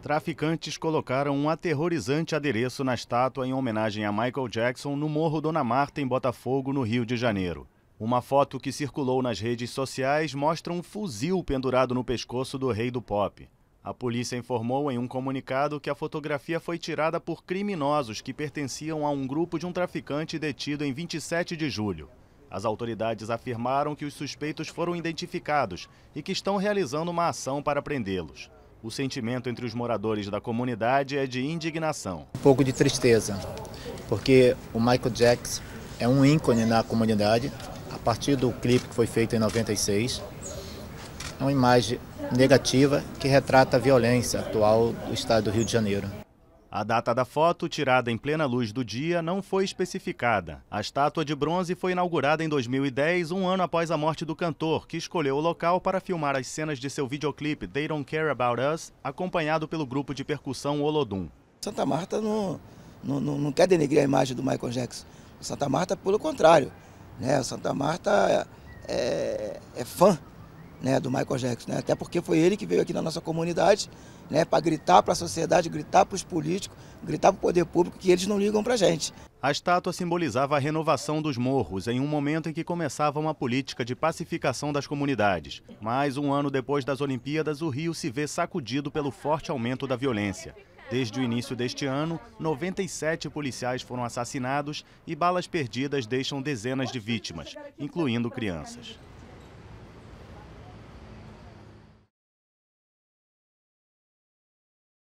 Traficantes colocaram um aterrorizante adereço na estátua em homenagem a Michael Jackson no Morro Dona Marta, em Botafogo, no Rio de Janeiro. Uma foto que circulou nas redes sociais mostra um fuzil pendurado no pescoço do rei do pop. A polícia informou em um comunicado que a fotografia foi tirada por criminosos que pertenciam a um grupo de um traficante detido em 27 de julho. As autoridades afirmaram que os suspeitos foram identificados e que estão realizando uma ação para prendê-los. O sentimento entre os moradores da comunidade é de indignação. Um pouco de tristeza, porque o Michael Jackson é um ícone na comunidade, a partir do clipe que foi feito em 96. É uma imagem negativa que retrata a violência atual do estado do Rio de Janeiro. A data da foto, tirada em plena luz do dia, não foi especificada. A estátua de bronze foi inaugurada em 2010, um ano após a morte do cantor, que escolheu o local para filmar as cenas de seu videoclipe They Don't Care About Us, acompanhado pelo grupo de percussão Olodum. Santa Marta não, não, não, não quer denegrir a imagem do Michael Jackson. Santa Marta, pelo contrário. Né? Santa Marta é, é fã né, do Michael Jackson, né? até porque foi ele que veio aqui na nossa comunidade né, para gritar para a sociedade, gritar para os políticos, gritar para o poder público que eles não ligam para a gente. A estátua simbolizava a renovação dos morros em um momento em que começava uma política de pacificação das comunidades. Mas um ano depois das Olimpíadas, o Rio se vê sacudido pelo forte aumento da violência. Desde o início deste ano, 97 policiais foram assassinados e balas perdidas deixam dezenas de vítimas, incluindo crianças.